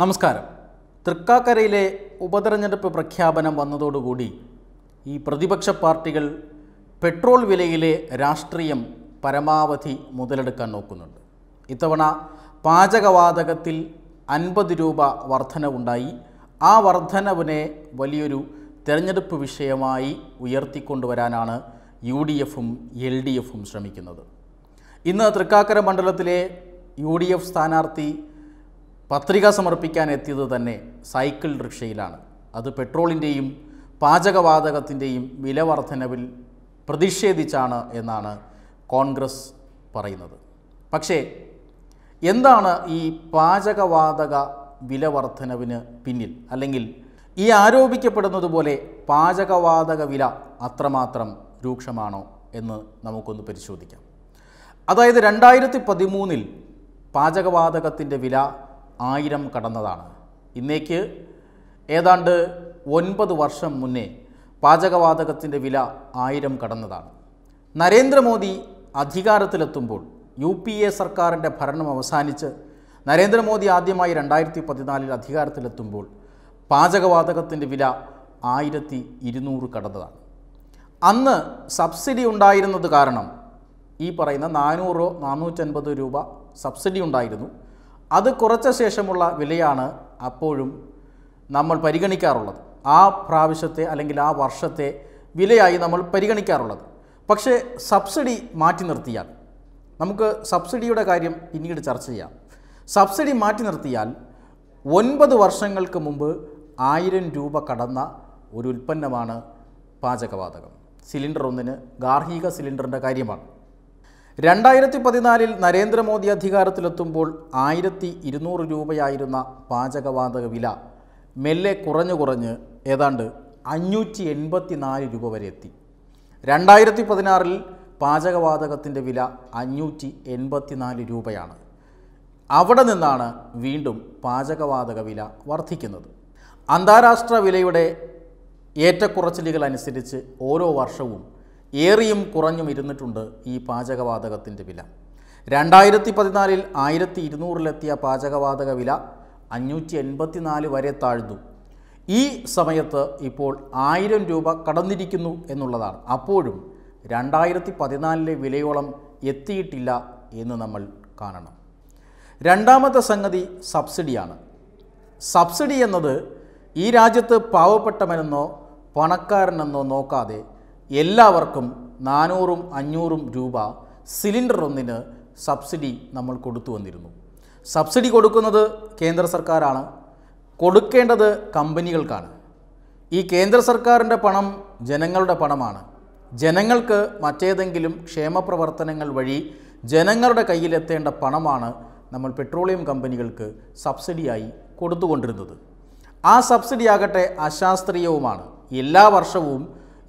നമസ്കാരം തൃക്കാക്കരയിലെ ഉപതെരഞ്ഞെടുപ്പ് പ്രഖ്യാപനം വന്നതോടുകൂടി ഈ പ്രതിപക്ഷ പാർട്ടികൾ പെട്രോൾ വിലയിലെ രാഷ്ട്രീയം പരമാവധി മുതലെടുക്കാൻ നോക്കുന്നുണ്ട് ഇത്തവണ പാചകവാതകത്തിൽ അൻപത് രൂപ വർധനവുണ്ടായി ആ വർധനവിനെ വലിയൊരു തെരഞ്ഞെടുപ്പ് വിഷയമായി ഉയർത്തിക്കൊണ്ടുവരാനാണ് യു ഡി എഫും എൽ ഡി എഫും ശ്രമിക്കുന്നത് ഇന്ന് തൃക്കാക്കര മണ്ഡലത്തിലെ യു ഡി എഫ് സ്ഥാനാർത്ഥി പത്രിക സമർപ്പിക്കാൻ എത്തിയത് തന്നെ സൈക്കിൾ റിക്ഷയിലാണ് അത് പെട്രോളിൻ്റെയും പാചകവാതകത്തിൻ്റെയും വില വർധനവിൽ പ്രതിഷേധിച്ചാണ് എന്നാണ് കോൺഗ്രസ് പറയുന്നത് പക്ഷേ എന്താണ് ഈ പാചകവാതക വില വർധനവിന് പിന്നിൽ അല്ലെങ്കിൽ ഈ ആരോപിക്കപ്പെടുന്നത് പോലെ പാചകവാതക വില അത്രമാത്രം രൂക്ഷമാണോ എന്ന് നമുക്കൊന്ന് പരിശോധിക്കാം അതായത് രണ്ടായിരത്തി പതിമൂന്നിൽ പാചകവാതകത്തിൻ്റെ വില ആയിരം കടന്നതാണ് ഇന്നേക്ക് ഏതാണ്ട് ഒൻപത് വർഷം മുന്നേ പാചകവാതകത്തിൻ്റെ വില ആയിരം കടന്നതാണ് നരേന്ദ്രമോദി അധികാരത്തിലെത്തുമ്പോൾ യു പി എ സർക്കാരിൻ്റെ ഭരണം അവസാനിച്ച് നരേന്ദ്രമോദി ആദ്യമായി രണ്ടായിരത്തി പതിനാലിൽ അധികാരത്തിലെത്തുമ്പോൾ പാചകവാതകത്തിൻ്റെ വില ആയിരത്തി ഇരുന്നൂറ് കടന്നതാണ് അന്ന് സബ്സിഡി ഉണ്ടായിരുന്നത് കാരണം ഈ പറയുന്ന നാനൂറോ നാനൂറ്റൻപത് രൂപ സബ്സിഡി ഉണ്ടായിരുന്നു അത് കുറച്ച ശേഷമുള്ള വിലയാണ് അപ്പോഴും നമ്മൾ പരിഗണിക്കാറുള്ളത് ആ പ്രാവശ്യത്തെ അല്ലെങ്കിൽ ആ വർഷത്തെ വിലയായി നമ്മൾ പരിഗണിക്കാറുള്ളത് പക്ഷേ സബ്സിഡി മാറ്റി നിർത്തിയാൽ നമുക്ക് സബ്സിഡിയുടെ കാര്യം പിന്നീട് ചർച്ച ചെയ്യാം സബ്സിഡി മാറ്റി നിർത്തിയാൽ ഒൻപത് വർഷങ്ങൾക്ക് മുമ്പ് ആയിരം രൂപ കടന്ന ഒരു ഉൽപ്പന്നമാണ് പാചകവാതകം സിലിണ്ടർ ഒന്നിന് ഗാർഹിക സിലിണ്ടറിൻ്റെ കാര്യമാണ് രണ്ടായിരത്തി പതിനാലിൽ നരേന്ദ്രമോദി അധികാരത്തിലെത്തുമ്പോൾ ആയിരത്തി ഇരുന്നൂറ് രൂപയായിരുന്ന പാചകവാതക വില മെല്ലെ കുറഞ്ഞു കുറഞ്ഞ് ഏതാണ്ട് അഞ്ഞൂറ്റി എൺപത്തി നാല് രൂപ വരെ എത്തി രണ്ടായിരത്തി പതിനാറിൽ പാചകവാതകത്തിൻ്റെ വില അഞ്ഞൂറ്റി എൺപത്തിനാല് രൂപയാണ് അവിടെ നിന്നാണ് വീണ്ടും പാചകവാതക വില വർദ്ധിക്കുന്നത് അന്താരാഷ്ട്ര വിലയുടെ ഏറ്റക്കുറച്ചിലുകൾ അനുസരിച്ച് ഓരോ വർഷവും ഏറിയും കുറഞ്ഞും ഇരുന്നിട്ടുണ്ട് ഈ പാചകവാതകത്തിൻ്റെ വില രണ്ടായിരത്തി പതിനാലിൽ ആയിരത്തി ഇരുന്നൂറിലെത്തിയ പാചകവാതക വില അഞ്ഞൂറ്റി എൺപത്തിനാല് വരെ താഴ്ന്നു ഈ സമയത്ത് ഇപ്പോൾ ആയിരം രൂപ കടന്നിരിക്കുന്നു എന്നുള്ളതാണ് അപ്പോഴും രണ്ടായിരത്തി പതിനാലിലെ വിലയോളം എത്തിയിട്ടില്ല എന്ന് നമ്മൾ കാണണം രണ്ടാമത്തെ സംഗതി സബ്സിഡിയാണ് സബ്സിഡി എന്നത് ഈ രാജ്യത്ത് പാവപ്പെട്ടവനെന്നോ പണക്കാരനെന്നോ നോക്കാതെ എല്ലാവർക്കും നാനൂറും അഞ്ഞൂറും രൂപ സിലിണ്ടർ ഒന്നിന് സബ്സിഡി നമ്മൾ കൊടുത്തു വന്നിരുന്നു സബ്സിഡി കൊടുക്കുന്നത് കേന്ദ്ര സർക്കാരാണ് കൊടുക്കേണ്ടത് കമ്പനികൾക്കാണ് ഈ കേന്ദ്ര സർക്കാരിൻ്റെ പണം ജനങ്ങളുടെ പണമാണ് ജനങ്ങൾക്ക് മറ്റേതെങ്കിലും ക്ഷേമപ്രവർത്തനങ്ങൾ വഴി ജനങ്ങളുടെ കയ്യിലെത്തേണ്ട പണമാണ് നമ്മൾ പെട്രോളിയം കമ്പനികൾക്ക് സബ്സിഡിയായി കൊടുത്തുകൊണ്ടിരുന്നത് ആ സബ്സിഡി ആകട്ടെ അശാസ്ത്രീയവുമാണ് എല്ലാ വർഷവും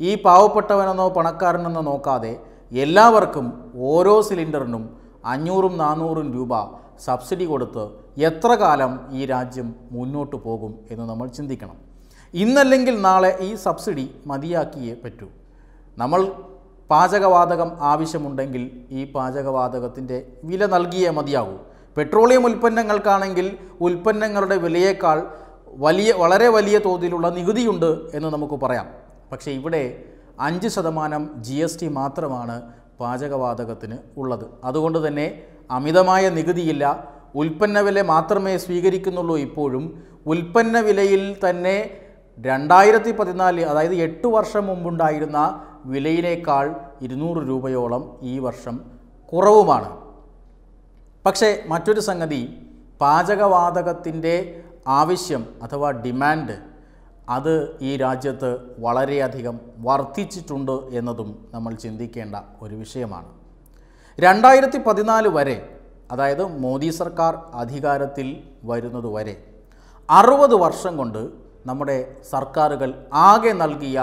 ഈ പാവപ്പെട്ടവനെന്നോ പണക്കാരനെന്നോ നോക്കാതെ എല്ലാവർക്കും ഓരോ സിലിണ്ടറിനും അഞ്ഞൂറും നാനൂറും രൂപ സബ്സിഡി കൊടുത്ത് എത്ര കാലം ഈ രാജ്യം മുന്നോട്ട് പോകും എന്ന് നമ്മൾ ചിന്തിക്കണം ഇന്നല്ലെങ്കിൽ നാളെ ഈ സബ്സിഡി മതിയാക്കിയേ പറ്റൂ നമ്മൾ പാചകവാതകം ആവശ്യമുണ്ടെങ്കിൽ ഈ പാചകവാതകത്തിൻ്റെ വില നൽകിയേ മതിയാകൂ പെട്രോളിയം ഉൽപ്പന്നങ്ങൾക്കാണെങ്കിൽ ഉൽപ്പന്നങ്ങളുടെ വിലയേക്കാൾ വലിയ വളരെ വലിയ തോതിലുള്ള നികുതിയുണ്ട് എന്ന് നമുക്ക് പറയാം പക്ഷേ ഇവിടെ അഞ്ച് ശതമാനം ജി എസ് ടി മാത്രമാണ് പാചകവാതകത്തിന് ഉള്ളത് അതുകൊണ്ട് തന്നെ അമിതമായ നികുതിയില്ല ഉൽപ്പന്ന വില മാത്രമേ സ്വീകരിക്കുന്നുള്ളൂ ഇപ്പോഴും ഉൽപ്പന്ന വിലയിൽ തന്നെ രണ്ടായിരത്തി പതിനാല് അതായത് എട്ട് വർഷം മുമ്പുണ്ടായിരുന്ന വിലയിലേക്കാൾ ഇരുന്നൂറ് രൂപയോളം ഈ വർഷം കുറവുമാണ് പക്ഷേ മറ്റൊരു സംഗതി പാചകവാതകത്തിൻ്റെ ആവശ്യം അഥവാ ഡിമാൻഡ് അത് ഈ രാജ്യത്ത് വളരെയധികം വർദ്ധിച്ചിട്ടുണ്ട് എന്നതും നമ്മൾ ചിന്തിക്കേണ്ട ഒരു വിഷയമാണ് രണ്ടായിരത്തി പതിനാല് വരെ അതായത് മോദി സർക്കാർ അധികാരത്തിൽ വരുന്നതുവരെ അറുപത് വർഷം കൊണ്ട് നമ്മുടെ സർക്കാരുകൾ ആകെ നൽകിയ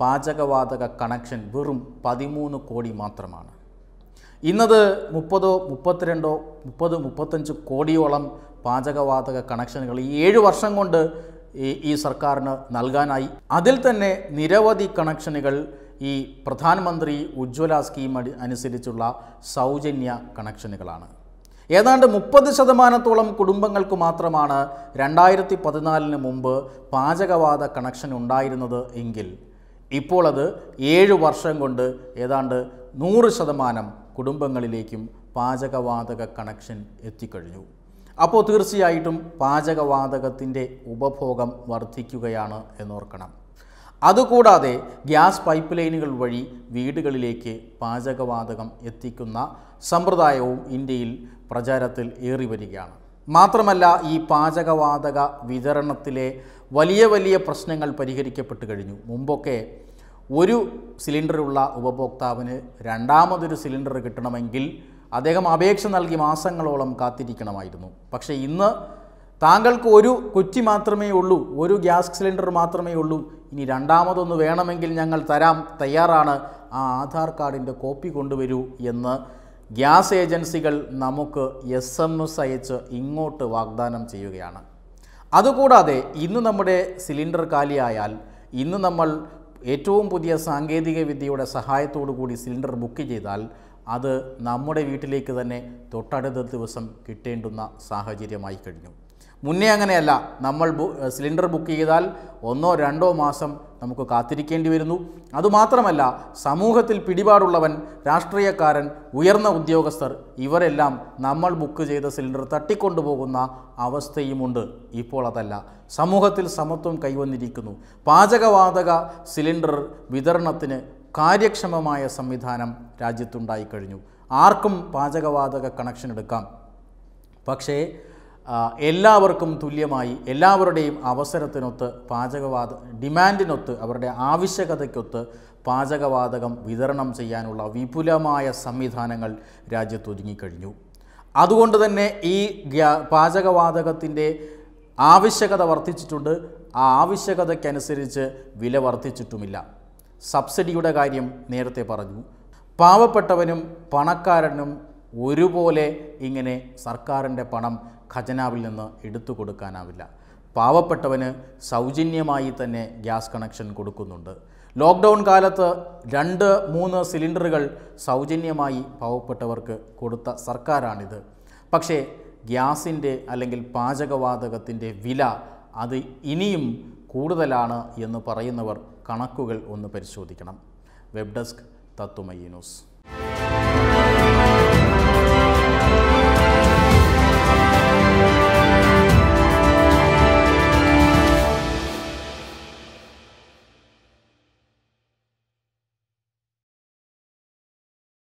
പാചകവാതക കണക്ഷൻ വെറും പതിമൂന്ന് കോടി മാത്രമാണ് ഇന്നത് മുപ്പതോ മുപ്പത്തിരണ്ടോ മുപ്പത് മുപ്പത്തഞ്ച് കോടിയോളം പാചകവാതക കണക്ഷനുകൾ ഈ ഏഴ് വർഷം കൊണ്ട് ഈ ഈ സർക്കാരിന് നൽകാനായി അതിൽ തന്നെ നിരവധി കണക്ഷനുകൾ ഈ പ്രധാനമന്ത്രി ഉജ്ജ്വല സ്കീം അനുസരിച്ചുള്ള സൗജന്യ കണക്ഷനുകളാണ് ഏതാണ്ട് മുപ്പത് ശതമാനത്തോളം കുടുംബങ്ങൾക്ക് മാത്രമാണ് രണ്ടായിരത്തി പതിനാലിന് മുമ്പ് പാചകവാത കണക്ഷൻ ഉണ്ടായിരുന്നത് എങ്കിൽ ഇപ്പോൾ അത് ഏഴ് വർഷം കൊണ്ട് ഏതാണ്ട് നൂറ് ശതമാനം കുടുംബങ്ങളിലേക്കും പാചകവാതക കണക്ഷൻ എത്തിക്കഴിഞ്ഞു അപ്പോൾ തീർച്ചയായിട്ടും പാചകവാതകത്തിൻ്റെ ഉപഭോഗം വർദ്ധിക്കുകയാണ് എന്നോർക്കണം അതുകൂടാതെ ഗ്യാസ് പൈപ്പ് ലൈനുകൾ വഴി വീടുകളിലേക്ക് പാചകവാതകം എത്തിക്കുന്ന സമ്പ്രദായവും ഇന്ത്യയിൽ പ്രചാരത്തിൽ ഏറി വരികയാണ് മാത്രമല്ല ഈ പാചകവാതക വിതരണത്തിലെ വലിയ വലിയ പ്രശ്നങ്ങൾ പരിഹരിക്കപ്പെട്ട് കഴിഞ്ഞു മുമ്പൊക്കെ ഒരു സിലിണ്ടറുള്ള ഉപഭോക്താവിന് രണ്ടാമതൊരു സിലിണ്ടർ കിട്ടണമെങ്കിൽ അദ്ദേഹം അപേക്ഷ നൽകി മാസങ്ങളോളം കാത്തിരിക്കണമായിരുന്നു പക്ഷേ ഇന്ന് താങ്കൾക്ക് ഒരു കുറ്റി മാത്രമേ ഉള്ളൂ ഒരു ഗ്യാസ് സിലിണ്ടർ മാത്രമേ ഉള്ളൂ ഇനി രണ്ടാമതൊന്ന് വേണമെങ്കിൽ ഞങ്ങൾ തരാം തയ്യാറാണ് ആ ആധാർ കാർഡിൻ്റെ കോപ്പി കൊണ്ടുവരൂ എന്ന് ഗ്യാസ് ഏജൻസികൾ നമുക്ക് എസ് എം എസ് അയച്ച് ഇങ്ങോട്ട് വാഗ്ദാനം ചെയ്യുകയാണ് അതുകൂടാതെ ഇന്ന് നമ്മുടെ സിലിണ്ടർ കാലിയായാൽ ഇന്ന് നമ്മൾ ഏറ്റവും പുതിയ സാങ്കേതിക വിദ്യയുടെ സഹായത്തോടു കൂടി സിലിണ്ടർ ബുക്ക് ചെയ്താൽ അത് നമ്മുടെ വീട്ടിലേക്ക് തന്നെ തൊട്ടടുത്ത ദിവസം കിട്ടേണ്ടുന്ന സാഹചര്യമായി കഴിഞ്ഞു മുന്നേ അങ്ങനെയല്ല നമ്മൾ സിലിണ്ടർ ബുക്ക് ചെയ്താൽ ഒന്നോ രണ്ടോ മാസം നമുക്ക് കാത്തിരിക്കേണ്ടി വരുന്നു അതുമാത്രമല്ല സമൂഹത്തിൽ പിടിപാടുള്ളവൻ രാഷ്ട്രീയക്കാരൻ ഉയർന്ന ഉദ്യോഗസ്ഥർ ഇവരെല്ലാം നമ്മൾ ബുക്ക് ചെയ്ത സിലിണ്ടർ തട്ടിക്കൊണ്ടുപോകുന്ന അവസ്ഥയുമുണ്ട് ഇപ്പോൾ അതല്ല സമൂഹത്തിൽ സമത്വം കൈവന്നിരിക്കുന്നു പാചകവാതക സിലിണ്ടർ വിതരണത്തിന് കാര്യക്ഷമമായ സംവിധാനം രാജ്യത്തുണ്ടായി കഴിഞ്ഞു ആർക്കും പാചകവാതക കണക്ഷൻ എടുക്കാം പക്ഷേ എല്ലാവർക്കും തുല്യമായി എല്ലാവരുടെയും അവസരത്തിനൊത്ത് പാചകവാത ഡിമാൻഡിനൊത്ത് അവരുടെ ആവശ്യകതയ്ക്കൊത്ത് പാചകവാതകം വിതരണം ചെയ്യാനുള്ള വിപുലമായ സംവിധാനങ്ങൾ രാജ്യത്തൊരുങ്ങിക്കഴിഞ്ഞു അതുകൊണ്ട് തന്നെ ഈ പാചകവാതകത്തിൻ്റെ ആവശ്യകത വർദ്ധിച്ചിട്ടുണ്ട് ആ ആവശ്യകതയ്ക്കനുസരിച്ച് വില വർദ്ധിച്ചിട്ടുമില്ല സബ്സിഡിയുടെ കാര്യം നേരത്തെ പറഞ്ഞു പാവപ്പെട്ടവനും പണക്കാരനും ഒരുപോലെ ഇങ്ങനെ സർക്കാരിൻ്റെ പണം ഖജനാവിൽ നിന്ന് എടുത്തു കൊടുക്കാനാവില്ല പാവപ്പെട്ടവന് സൗജന്യമായി തന്നെ ഗ്യാസ് കണക്ഷൻ കൊടുക്കുന്നുണ്ട് ലോക്ക്ഡൗൺ കാലത്ത് രണ്ട് മൂന്ന് സിലിണ്ടറുകൾ സൗജന്യമായി പാവപ്പെട്ടവർക്ക് കൊടുത്ത സർക്കാരാണിത് പക്ഷേ ഗ്യാസിൻ്റെ അല്ലെങ്കിൽ പാചകവാതകത്തിൻ്റെ വില അത് ഇനിയും കൂടുതലാണ് എന്ന് പറയുന്നവർ കണക്കുകൾ ഒന്ന് പരിശോധിക്കണം വെബ് ഡെസ്ക് തത്തുമയി ന്യൂസ്